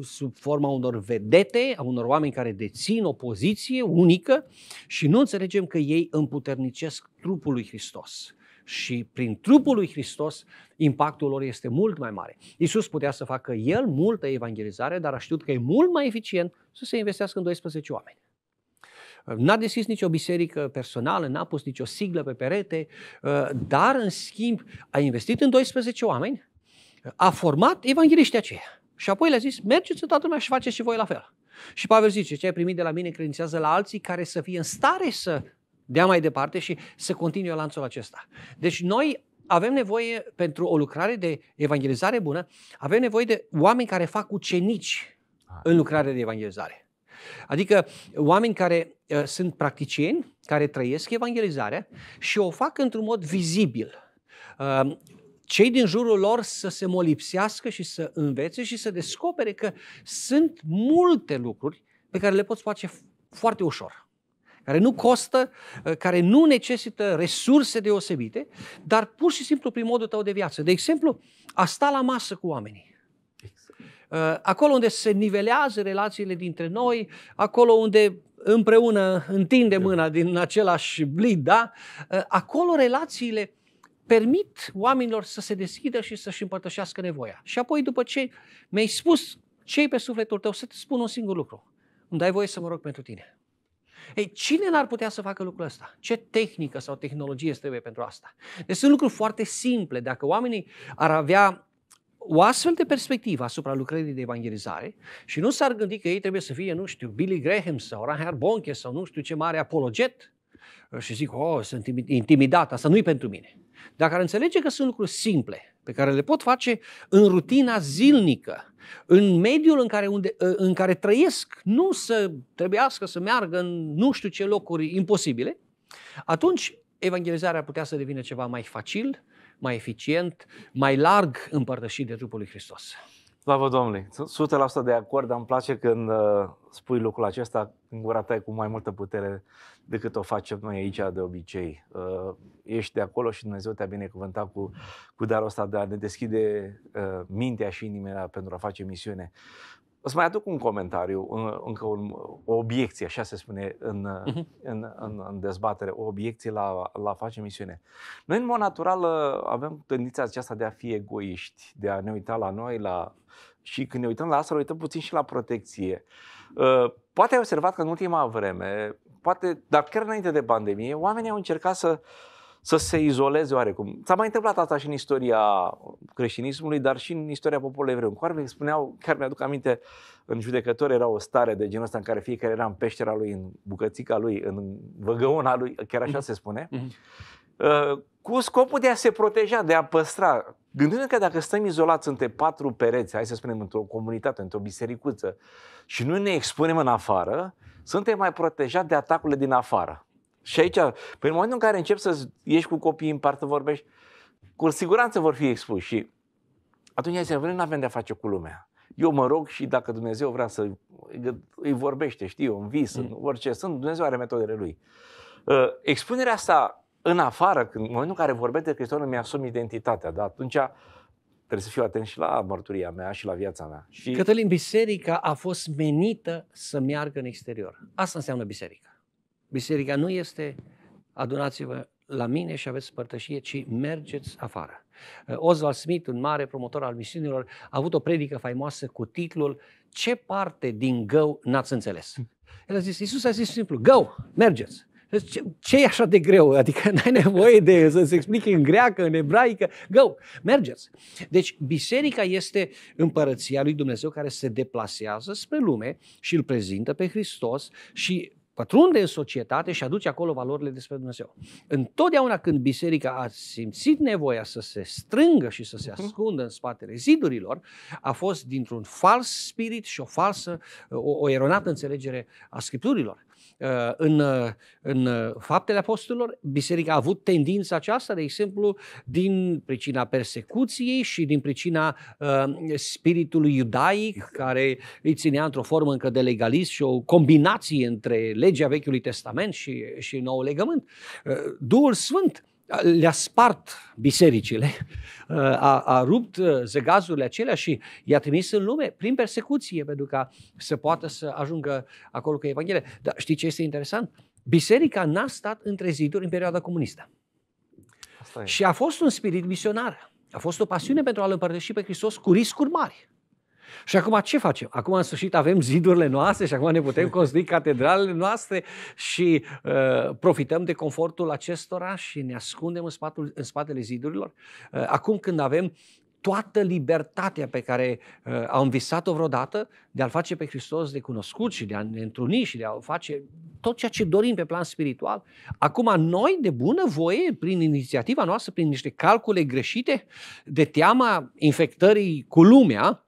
sub forma unor vedete, a unor oameni care dețin o poziție unică și nu înțelegem că ei împuternicesc trupul lui Hristos și prin trupul lui Hristos impactul lor este mult mai mare. Iisus putea să facă el multă evangelizare, dar a știut că e mult mai eficient să se investească în 12 oameni. Uh, n-a deschis nicio biserică personală, n-a pus nicio siglă pe perete, uh, dar în schimb a investit în 12 oameni, a format evangeliștii aceia. Și apoi le-a zis, mergeți în toată lumea și faceți și voi la fel. Și Pavel zice, ce ai primit de la mine credințează la alții care să fie în stare să dea mai departe și să continue lanțul acesta. Deci noi avem nevoie pentru o lucrare de evangelizare bună, avem nevoie de oameni care fac ucenici în lucrarea de evangelizare. Adică oameni care uh, sunt practicieni, care trăiesc evangelizarea și o fac într-un mod vizibil. Uh, cei din jurul lor să se molipsească și să învețe și să descopere că sunt multe lucruri pe care le poți face foarte ușor care nu costă, uh, care nu necesită resurse deosebite, dar pur și simplu prin modul tău de viață. De exemplu, a sta la masă cu oamenii. Eh, acolo unde se nivelează relațiile dintre noi, acolo unde împreună întinde mâna din același blid, da? Eh, acolo relațiile permit oamenilor să se deschidă și să-și împărtășească nevoia. Și apoi, după ce mi-ai spus ce pe sufletul tău, să-ți spun un singur lucru. Îmi dai voie să mă rog pentru tine. Ei, cine n-ar putea să facă lucrul ăsta? Ce tehnică sau tehnologie trebuie pentru asta? Deci sunt lucruri foarte simple. Dacă oamenii ar avea o astfel de perspectivă asupra lucrării de evangelizare și nu s-ar gândi că ei trebuie să fie, nu știu, Billy Graham sau Rahar Bonke sau nu știu ce mare apologet uh, și zic, oh, sunt intimidat, asta nu-i pentru mine. Dacă ar înțelege că sunt lucruri simple pe care le pot face în rutina zilnică, în mediul în care, unde, uh, în care trăiesc, nu să trebuiască să meargă în nu știu ce locuri imposibile, atunci evangelizarea putea să devină ceva mai facil, mai eficient, mai larg împărtășit de trupul lui Hristos. Slavă Domnului! 100% de acord, dar îmi place când uh, spui lucrul acesta, în gura ta e cu mai multă putere decât o facem noi aici de obicei. Uh, ești de acolo și Dumnezeu te-a binecuvântat cu, cu darul ăsta de a ne deschide uh, mintea și inimile pentru a face misiune. O să mai aduc un comentariu, un, încă un, o obiecție, așa se spune în, mhm. în, în, în dezbatere, o obiecție la, la face misiune. Noi, în mod natural, avem tendința aceasta de a fi egoiști, de a ne uita la noi, la și când ne uităm la asta, uităm puțin și la protecție. Uh, poate ai observat că în ultima vreme, poate, dar chiar înainte de pandemie, oamenii au încercat să să se izoleze oarecum. S-a mai întâmplat asta și în istoria creștinismului, dar și în istoria poporului evreu. În spuneau, chiar mi-aduc aminte, în judecători era o stare de genul ăsta în care fiecare era în peștera lui, în bucățica lui, în văgăuna lui, chiar așa mhm. se spune, mm-hmm. cu scopul de a se proteja, de a păstra. Gândindu-ne că dacă stăm izolați între patru pereți, hai să spunem într-o comunitate, într-o bisericuță, și nu ne expunem în afară, suntem mai protejați de atacurile din afară. Și aici, pe păi, în momentul în care începi să ieși cu copiii în parte, vorbești, cu siguranță vor fi expuși și atunci ai zis, nu avem de-a face cu lumea. Eu mă rog și dacă Dumnezeu vrea să îi vorbește, știu, în vis, în mm. orice sunt, Dumnezeu are metodele lui. Ă, expunerea asta în afară, când, în momentul în care vorbesc de Hristos, îmi asum identitatea, da? atunci trebuie să fiu atent și la mărturia mea și la viața mea. Și... Cătălin, biserica a fost menită să meargă în exterior. Asta înseamnă biserica. Biserica nu este adunați-vă la mine și aveți părtășie, ci mergeți afară. Uh, Oswald Smith, un mare promotor al misiunilor, a avut o predică faimoasă cu titlul Ce parte din gău n-ați înțeles? El a zis, Iisus a zis simplu, gău, mergeți. Ce, ce e așa de greu? Adică n-ai nevoie de să se explice în greacă, în ebraică. Go! Mergeți! Deci biserica este împărăția lui Dumnezeu care se deplasează spre lume și îl prezintă pe Hristos și pătrunde în societate și aduce acolo valorile despre Dumnezeu. Întotdeauna când biserica a simțit nevoia să se strângă și să se mhm. ascundă în spatele zidurilor, a fost dintr-un fals spirit și o falsă, o, o eronată înțelegere a scripturilor. Uh, în, uh, în uh, faptele apostolilor, biserica a avut tendința aceasta, de exemplu, din pricina persecuției și din pricina uh, spiritului iudaic, care îi ținea într-o formă încă de legalist și o combinație între legea Vechiului Testament și, și Noul Legământ. Uh, Duhul Sfânt le-a spart bisericile, a, a rupt uh, zegazurile acelea și i-a trimis în lume prin persecuție, pentru ca să poată să ajungă acolo cu Evanghelia. Dar știi ce este interesant? Biserica n-a stat între ziduri în perioada comunistă. Asta e. Și a fost un spirit misionar. A fost o pasiune pentru a-L împărtăși pe Hristos cu riscuri mari. Și acum ce facem? Acum în sfârșit avem zidurile noastre și acum ne putem construi catedralele noastre și uh, profităm de confortul acestora și ne ascundem în, spatul, în spatele zidurilor. Uh, acum când avem toată libertatea pe care uh, au visat o vreodată de a-L face pe Hristos de cunoscut și de a ne întruni și de a face tot ceea ce dorim pe plan spiritual. Acum noi, de bună voie, prin inițiativa noastră, prin niște calcule greșite, de teama infectării cu lumea,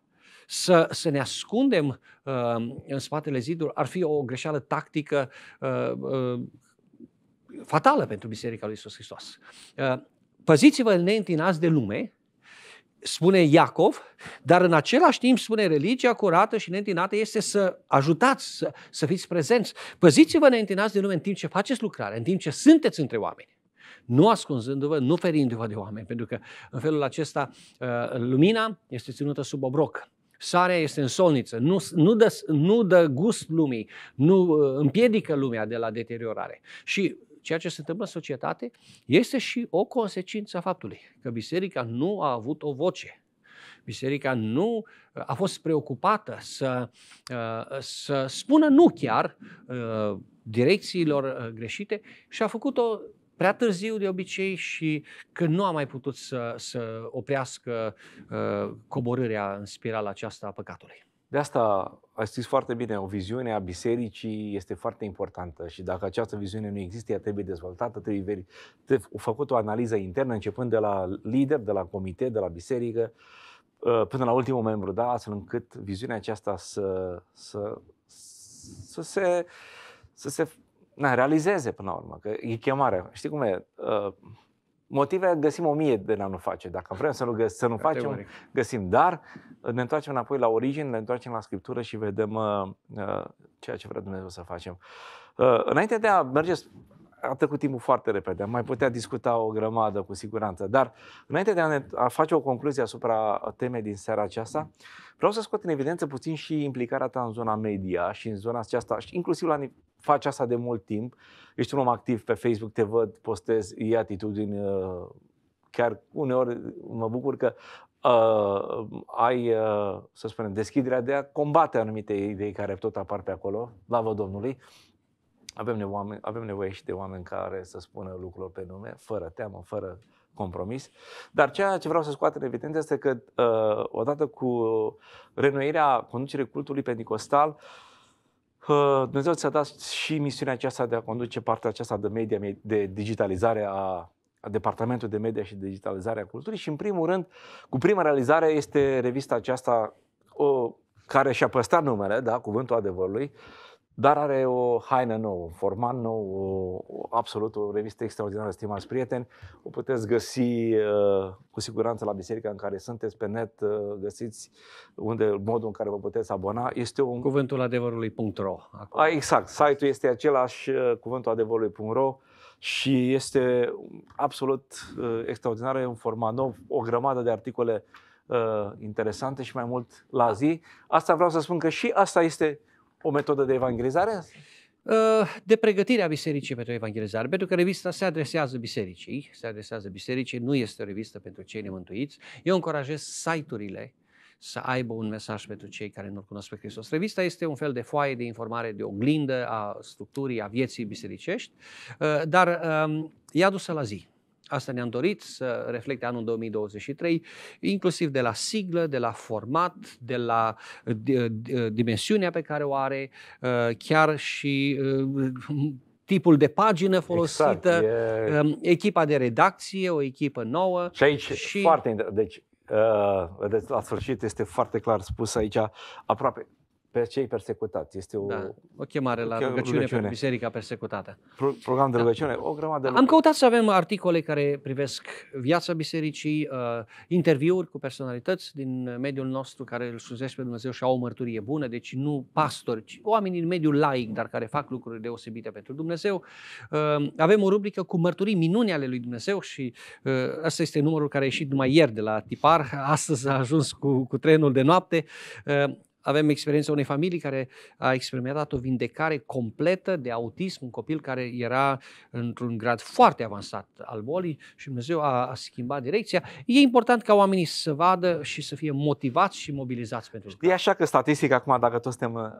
să, să ne ascundem uh, în spatele zidurilor ar fi o greșeală tactică uh, uh, fatală pentru Biserica lui Isus Hristos. Uh, păziți-vă neîntinați de lume, spune Iacov, dar în același timp spune religia curată și neîntinată este să ajutați, să, să fiți prezenți. Păziți-vă neîntinați de lume în timp ce faceți lucrare, în timp ce sunteți între oameni. Nu ascunzându-vă, nu ferindu-vă de oameni, pentru că în felul acesta uh, lumina este ținută sub obroc. Sarea este în solniță, nu, nu, dă, nu dă gust lumii, nu uh, împiedică lumea de la deteriorare. Și ceea ce se întâmplă în societate este și o consecință a faptului că biserica nu a avut o voce. Biserica nu uh, a fost preocupată să, uh, să spună nu chiar direcțiilor greșite și a făcut-o prea târziu de obicei și că nu a mai putut să, să oprească uh, coborârea în spirala aceasta a păcatului. De asta a zis foarte bine, o viziune a bisericii este foarte importantă și dacă această viziune nu există, ea trebuie dezvoltată, trebuie, veri... trebuie făcut o analiză internă, începând de la lider, de la comitet, de la biserică, uh, până la ultimul membru, da? astfel încât viziunea aceasta să, să, să se, să se na, realizeze până la urmă, că e chemarea. Știi cum e? Uh, motive găsim o mie de a nu face. Dacă vrem să nu, găs- să nu facem, găsim. Dar uh, ne întoarcem înapoi la origine, ne întoarcem la Scriptură și vedem uh, uh, ceea ce vrea Dumnezeu să facem. Uh, înainte de a merge, a trecut timpul foarte repede, am mai putea discuta o grămadă cu siguranță, dar înainte de a, ne, a face o concluzie asupra temei din seara aceasta, vreau să scot în evidență puțin și implicarea ta în zona media și în zona aceasta, și inclusiv la faci asta de mult timp, ești un om activ pe Facebook, te văd, postez, e atitudini, uh, chiar uneori mă bucur că uh, ai, uh, să spunem, deschiderea de a combate anumite idei care tot apar pe acolo, slavă Domnului. Avem nevoie, avem nevoie și de oameni care să spună lucrurile pe nume, fără teamă, fără compromis. Dar ceea ce vreau să scoat în evidență este că, uh, odată cu renoirea conducerii cultului pentecostal, uh, Dumnezeu ți-a dat și misiunea aceasta de a conduce partea aceasta de media, de digitalizare a, a Departamentului de Media și Digitalizare a Culturii și, în primul rând, cu prima realizare este revista aceasta o, care și-a păstrat numele, da, Cuvântul Adevărului, uh, dar are o haină nouă, un format nou, o, o, absolut o revistă extraordinară, stimați prieteni. O puteți găsi uh, cu siguranță la biserica în care sunteți, pe net uh, găsiți unde modul în care vă puteți abona. Este un... Cuvântul adevărului.ro A, exact, site-ul este același, uh, cuvântul adevărului.ro și este absolut uh, extraordinar, e un format nou, o grămadă de articole uh, interesante și mai mult la zi. Asta vreau să spun că și asta este uh, o metodă de evangelizare? Uh, de pregătirea bisericii pentru evangelizare, pentru că revista se adresează bisericii, se adresează bisericii, nu este o revistă pentru cei nemântuiți. Eu încurajez site-urile să aibă un mesaj pentru cei care nu-L cunosc pe Hristos. Revista este un fel de foaie de informare, de oglindă a structurii, a vieții bisericești, uh, dar um, e adusă la zi. Asta ne-am dorit să reflecte anul 2023, inclusiv de la siglă, de la format, de la dimensiunea pe care o are, uh, chiar și uh, tipul de pagină exact, folosită, exact, e... Um, echipa de redacție, o echipă nouă. Și aici și... foarte deci uh, la sfârșit este foarte clar spus aici, aproape pe cei persecutați. Este o, da, o chemare la rugăciune, rugăciune pentru biserica persecutată. Pro, program de da. rugăciune, da. o grămadă de Am lucruri. căutat să avem articole care privesc viața bisericii, uh, interviuri cu personalități din mediul nostru care îl slujesc pe Dumnezeu și au o mărturie bună, deci nu pastori, ci oameni din mediul laic, dar care fac lucruri deosebite pentru Dumnezeu. Uh, avem o rubrică cu mărturii minuni ale lui Dumnezeu și uh, asta este numărul care a ieșit numai ieri de la tipar. Astăzi a ajuns cu, cu trenul de noapte. Uh, avem experiența unei familii care a experimentat o vindecare completă de autism, un copil care era într-un grad foarte avansat al bolii și Dumnezeu a, a schimbat direcția. E important ca oamenii să vadă și să fie motivați și mobilizați pentru asta. E așa că statistic, acum dacă toți suntem uh,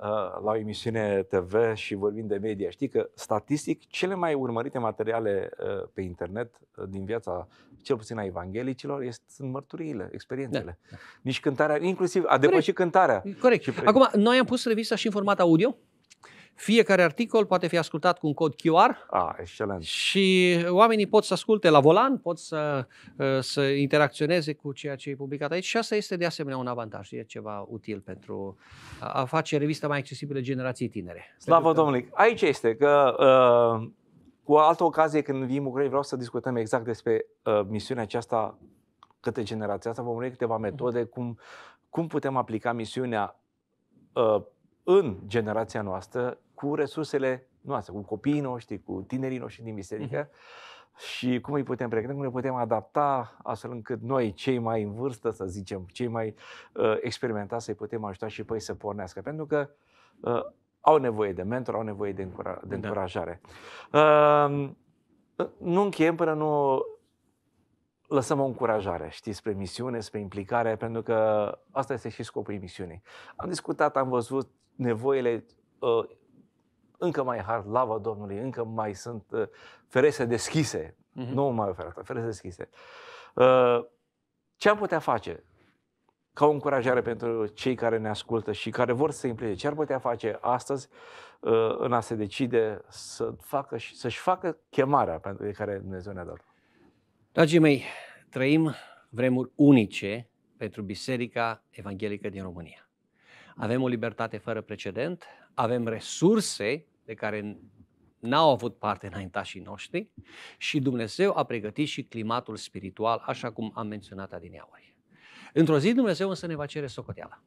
la o emisiune TV și vorbim de media, știi că statistic cele mai urmărite materiale uh, pe internet uh, din viața cel puțin a evanghelicilor, este, sunt mărturiile, da, experiențele. Da. Nici cântarea, inclusiv a depășit cântarea. Corect. Și Acum, noi am pus revista și în format audio. Fiecare articol poate fi ascultat cu un cod QR. Ah, excelent. Și oamenii pot să asculte la volan, pot să, uh, să interacționeze cu ceea ce e publicat aici și asta este de asemenea un avantaj, e ceva util pentru a face revista mai accesibilă generației tinere. Slavă Domnului! Aici este că uh, cu altă ocazie, când vii în București, vreau să discutăm exact despre uh, misiunea aceasta către generația asta. Vom urmări câteva mhm. metode, cum, cum putem aplica misiunea uh, în generația noastră cu resursele noastre, cu copiii noștri, cu tinerii noștri din biserică. Uh-huh și cum îi putem pregăti, cum ne putem adapta astfel încât noi, cei mai în vârstă, să zicem, cei mai uh, experimentați, să-i putem ajuta și pe ei să pornească. Pentru că uh, au nevoie de mentor, au nevoie de, încura- de da. încurajare. Da. Uh, nu încheiem până nu lăsăm o încurajare, Știți, spre misiune, spre implicare, pentru că asta este și scopul emisiunii. Am discutat, am văzut nevoile uh, încă mai hard, lava Domnului, încă mai sunt uh, ă, ferese deschise, uh-huh. nu mai oferată, ferese deschise. Uh, ce am putea face? ca o încurajare pentru cei care ne ascultă și care vor să se implice. Ce ar putea face astăzi uh, în a se decide să facă și să-și facă chemarea pentru care Dumnezeu ne-a dat? Dragii mei, trăim vremuri unice pentru Biserica Evanghelică din România. Avem o libertate fără precedent, avem resurse de care n-au avut parte înaintașii noștri și Dumnezeu a pregătit și climatul spiritual, așa cum am menționat adineauri. Într-o zi Dumnezeu însă ne va cere socoteala.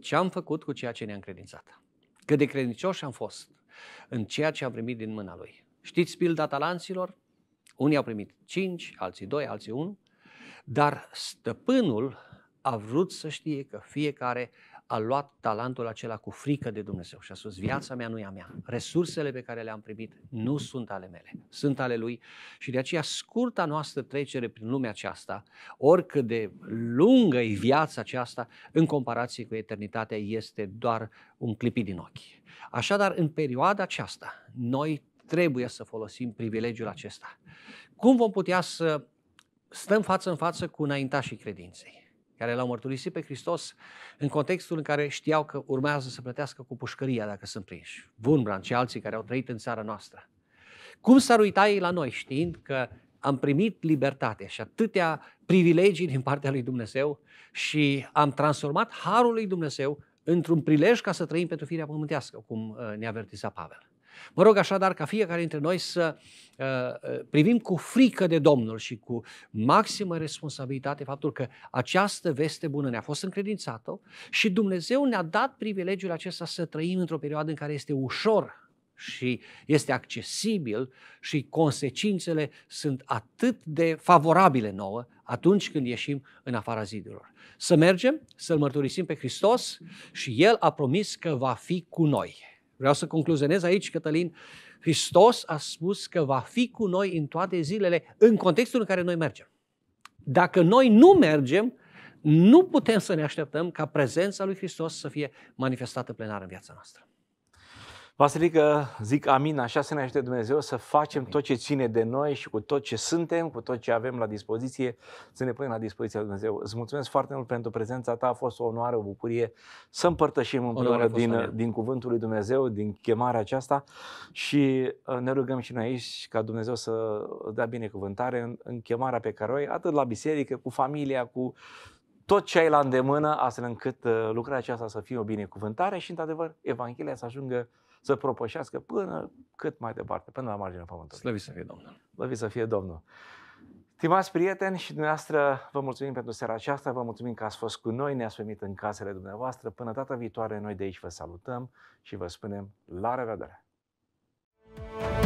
Ce am făcut cu ceea ce ne-a încredințat? Cât de credincioși am fost în ceea ce am primit din mâna Lui. Știți pilda talanților? Unii au primit cinci, alții doi, alții unu, dar stăpânul a vrut să știe că fiecare a luat talentul acela cu frică de Dumnezeu și a spus, viața mea nu e a mea, resursele pe care le-am primit nu mm. sunt ale mele, sunt ale lui și de aceea scurta noastră trecere prin lumea aceasta, oricât de lungă e viața aceasta, în comparație cu eternitatea, este doar un clipit din ochi. Așadar, în perioada aceasta, noi trebuie să folosim privilegiul acesta. Cum vom putea să stăm față în față cu înaintașii credinței? care l-au mărturisit pe Hristos în contextul în care știau că urmează să plătească cu pușcăria dacă sunt prinși. Wurmbrand și alții care au trăit în țara noastră. Cum s-ar uita ei la noi știind că am primit libertate și atâtea privilegii din partea lui Dumnezeu și am transformat harul lui Dumnezeu într-un prilej ca să trăim pentru firea pământească, cum uh, ne avertiza Pavel. Mă rog așadar ca fiecare dintre noi să uh, uh, privim cu frică de Domnul și cu maximă responsabilitate faptul că această veste bună ne-a fost încredințată și Dumnezeu ne-a dat privilegiul acesta să trăim într-o perioadă în care este ușor și este accesibil și consecințele sunt atât de favorabile nouă atunci când ieșim în afara zidurilor. Să mergem, să-L mărturisim pe Hristos și El a promis că va fi cu noi. Vreau să concluzionez aici, Cătălin. Hristos a spus că va fi cu noi în toate zilele, în contextul în care noi mergem. Dacă noi nu mergem, nu putem să ne așteptăm ca prezența lui Hristos să fie manifestată plenar în viața noastră. Vasilică, zic amin, așa să ne ajute Dumnezeu să facem amin. tot ce ține de noi și cu tot ce suntem, cu tot ce avem la dispoziție, să ne punem la dispoziția Dumnezeu. Îți mulțumesc foarte mult pentru prezența ta, a fost o onoare, o bucurie să împărtășim împreună din, din Cuvântul lui Dumnezeu, din chemarea aceasta și uh, ne rugăm și noi aici ca Dumnezeu să dea binecuvântare în, în chemarea pe care o ai, atât la biserică, cu familia, cu tot ce ai la îndemână, astfel încât uh, lucrarea aceasta să fie o binecuvântare și, într-adevăr, Evanghelia să ajungă să propășească până cât mai departe, până la marginea Pământului. Slăviți să fie Domnul! Slăviți să fie Domnul! Stimați prieteni și dumneavoastră, vă mulțumim pentru seara aceasta, vă mulțumim că ați fost cu noi, ne-ați primit în casele dumneavoastră. Până data viitoare, noi de aici vă salutăm și vă spunem la revedere! thank you